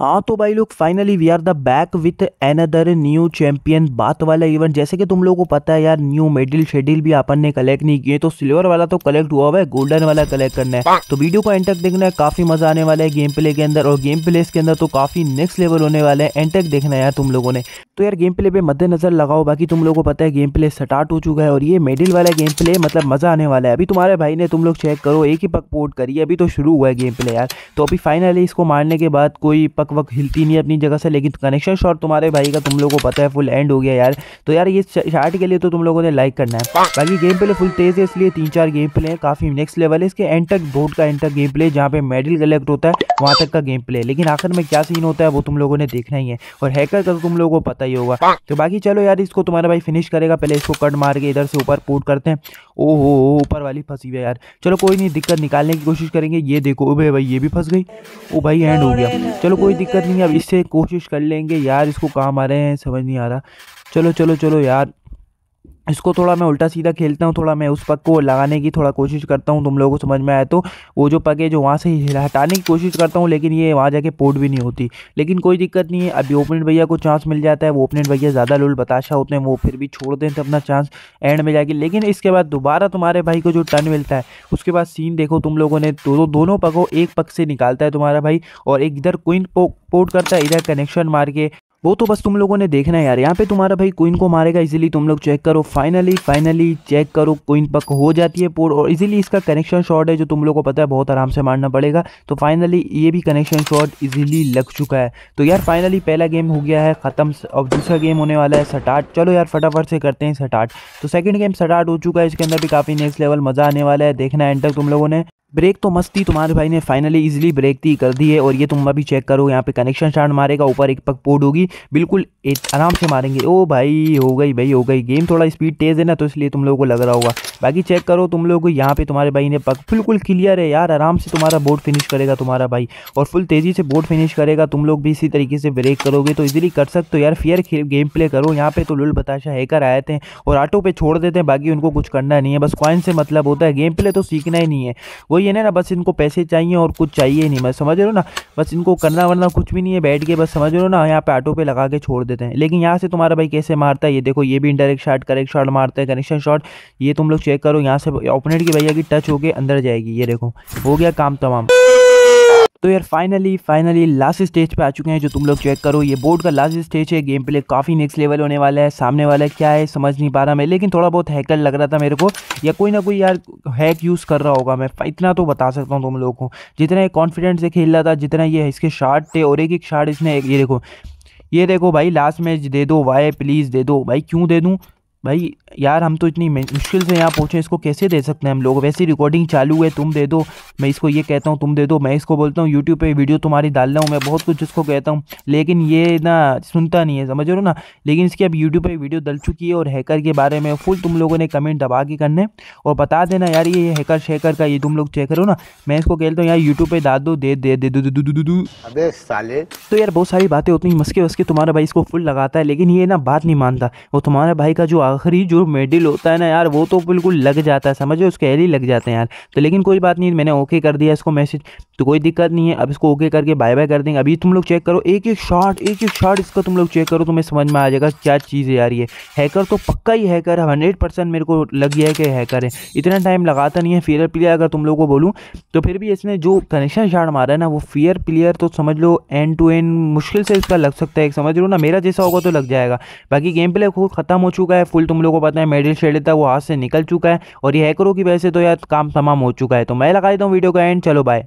हाँ तो भाई लोग finally we are the back with another new champion बात वाला इवेंट जैसे कि तुम लोगों को पता है यार न्यू मेडल शेड्यूल भी अपन ने कलेक्ट नहीं किए तो सिल्वर वाला तो कलेक्ट हुआ हुआ है गोल्डन वाला कलेक्ट करना है तो वीडियो को एंटक देखना है काफी मजा आने वाला है गेम प्ले के अंदर और गेम प्ले के अंदर तो काफी नेक्स्ट लेवल होने वाला है एंटक देखना है यार तुम लोगों ने तो यार गेम प्ले पे मद्देनजर लगाओ बाकी तुम लोगों को पता है गेम प्ले स्टार्ट हो चुका है और ये मेडल वाला गेम प्ले मतलब मजा आने वाला है अभी तुम्हारे भाई ने तुम लोग चेक करो एक ही पक पोर्ट करी अभी तो शुरू हुआ है गेम प्ले यार तो अभी फाइनली इसको मारने के बाद कोई पक वक वक हिलती नहीं अपनी जगह से लेकिन कनेक्शन शॉट तुम्हारे भाई का तुम लोगों को पता है फुल एंड हो गया यार तो यार ये शार्ट के लिए तो तुम लोगों ने लाइक करना है बाकी गेम प्ले फुल तेज़ है इसलिए तीन चार गेम प्ले है काफ़ी नेक्स्ट लेवल है इसके एंड तक बोर्ड का एंड तक गेम प्ले जहाँ पे मेडल कलेक्ट होता है वहाँ तक का गेम प्ले लेकिन आखिर में क्या सीन होता है वो तुम लोगों ने देखना ही है और हैकर का तो तुम लोगों को पता ही होगा तो बाकी चलो यार इसको तुम्हारा भाई फिनिश करेगा पहले इसको कट मार के इधर से ऊपर पोर्ट करते हैं ओहो ऊपर वाली फंसी हुई यार चलो कोई नहीं दिक्कत निकालने की कोशिश करेंगे ये देखो ओ भाई ये भी फंस गई ओ भाई एंड हो गया चलो कोई दिक्कत नहीं है अब इससे कोशिश कर लेंगे यार इसको काम आ रहे हैं समझ नहीं आ रहा चलो चलो चलो यार इसको थोड़ा मैं उल्टा सीधा खेलता हूँ थोड़ा मैं उस पक को लगाने की थोड़ा कोशिश करता हूँ तुम लोगों को समझ में आए तो वो जो पक है जो वहाँ से हटाने की कोशिश करता हूँ लेकिन ये वहाँ जाके पोर्ट भी नहीं होती लेकिन कोई दिक्कत नहीं है अभी ओपनेंट भैया को चांस मिल जाता है वो ओपनेंट भैया ज़्यादा लुल बताशा होते हैं वो फिर भी छोड़ देते तो अपना चांस एंड में जाके लेकिन इसके बाद दोबारा तुम्हारे भाई को जो टर्न मिलता है उसके बाद सीन देखो तुम लोगों ने दोनों दोनों पगों एक पक से निकालता है तुम्हारा भाई और एक इधर क्विन पोर्ट करता है इधर कनेक्शन मार के वो तो बस तुम लोगों ने देखना है यार यहाँ पे तुम्हारा भाई क्वीन को मारेगा इजीली तुम लोग चेक करो फाइनली फाइनली चेक करो क्वीन पक हो जाती है पोर और इजीली इसका कनेक्शन शॉट है जो तुम लोगों को पता है बहुत आराम से मारना पड़ेगा तो फाइनली ये भी कनेक्शन शॉट इजीली लग चुका है तो यार फाइनली पहला गेम हो गया है ख़त्म और दूसरा गेम होने वाला है सटार्ट चलो यार फटाफट से करते हैं सटार्ट तो सेकेंड गेम स्टार्ट हो चुका है इसके अंदर भी काफ़ी नेक्स्ट लेवल मज़ा आने वाला है देखना है एंड तक तुम लोगों ने ब्रेक तो मस्त थी तुम्हारे भाई ने फाइनली इजीली ब्रेक थी कर दी है और ये तुम अभी चेक करो यहाँ पे कनेक्शन स्टार्ट मारेगा ऊपर एक पक पोड होगी बिल्कुल आराम से मारेंगे ओ भाई हो गई भाई हो गई गेम थोड़ा स्पीड तेज़ है ना तो इसलिए तुम लोगों को लग रहा होगा बाकी चेक करो तुम लोग को यहाँ पे तुम्हारे भाई ने पक बिल्कुल क्लियर है यार आराम से तुम्हारा बोर्ड फिनिश करेगा तुम्हारा भाई और फुल तेज़ी से बोर्ड फिनिश करेगा तुम लोग भी इसी तरीके से ब्रेक करोगे तो इजिली कर सकते हो यार फियर गेम प्ले करो यहाँ पे तो लुल बताशा हैकर आए थे और ऑटो पे छोड़ देते हैं बाकी उनको कुछ करना नहीं है बस कॉइन से मतलब होता है गेम प्ले तो सीखना ही नहीं है वो वही है ना बस इनको पैसे चाहिए और कुछ चाहिए नहीं बस समझ रहे हो ना बस इनको करना वरना कुछ भी नहीं है बैठ के बस समझ रहे हो ना यहाँ पे ऑटो पे लगा के छोड़ देते हैं लेकिन यहाँ से तुम्हारा भाई कैसे मारता है ये देखो ये भी इंडायरेक्ट शॉट करेक्ट शॉट मारता है कनेक्शन शॉट ये तुम लोग चेक करो यहाँ से ओपोनेंट की भैया की टच होकर अंदर जाएगी ये देखो हो गया काम तमाम तो यार फाइनली फाइनली लास्ट स्टेज पे आ चुके हैं जो तुम लोग चेक करो ये बोर्ड का लास्ट स्टेज है गेम प्ले काफ़ी नेक्स्ट लेवल होने वाला है सामने वाला क्या है समझ नहीं पा रहा मैं लेकिन थोड़ा बहुत हैकर लग रहा था मेरे को या कोई ना कोई यार हैक यूज़ कर रहा होगा मैं इतना तो बता सकता हूँ तुम लोग को जितना ये कॉन्फिडेंट से खेल रहा था जितना ये इसके शार्ट थे और एक एक शार्ट इसने ये देखो ये देखो भाई लास्ट मैच दे दो वाई प्लीज़ दे दो भाई क्यों दे दूँ भाई यार हम तो इतनी मुश्किल से यहाँ पहुँचे इसको कैसे दे सकते हैं हम लोग वैसे रिकॉर्डिंग चालू है तुम दे दो मैं इसको ये कहता हूँ तुम दे दो मैं इसको बोलता हूँ यूट्यूब पे वीडियो तुम्हारी डाल रहा हूँ मैं बहुत कुछ इसको कहता हूँ लेकिन ये ना सुनता नहीं है समझ रहे हो ना लेकिन इसकी अब यूट्यूब पर वीडियो डल चुकी है और हैकर के बारे में फुल तुम लोगों ने कमेंट दबा के करने और बता देना यार ये हैकर शेकर का ये तुम लोग चेक करो ना मैं इसको कहता हूँ यार यूट्यूब पर डाल दो दे दे दे दो साले तो यार बहुत सारी बातें होती हैं मस्के वस्के तुम्हारा भाई इसको फुल लगाता है लेकिन ये ना बात नहीं मानता वो तुम्हारा भाई का जो आखिरी जो मेडल होता है ना यार वो तो बिल्कुल लग जाता है समझो उसके एल ही लग जाते हैं यार तो लेकिन कोई बात नहीं मैंने ओके कर दिया इसको मैसेज तो कोई दिक्कत नहीं है अब इसको ओके करके बाय बाय कर देंगे अभी तुम लोग चेक करो एक एक शॉट एक एक शॉट इसका तुम लोग चेक करो तुम्हें समझ में आ जाएगा क्या चीज़ है यार ये हैकर तो पक्का ही हैकर है हंड्रेड परसेंट मेरे को लग गया है कि हैकर है इतना टाइम लगाता नहीं है फेयर प्लेयर अगर तुम लोग को बोलूँ तो फिर भी इसने जो कनेक्शन शार्ट मारा है ना वो फेयर प्लेयर तो समझ लो एंड टू एंड मुश्किल से इसका लग सकता है समझ लो ना मेरा जैसा होगा तो लग जाएगा बाकी गेम प्ले खुद खत्म हो चुका है फुल तुम लोगों को पता है मेडल शेडल था वो हाथ से निकल चुका है और ये हैकरों की वजह से तो यार काम तमाम हो चुका है तो मैं लगा देता हूँ वीडियो का एंड चलो बाय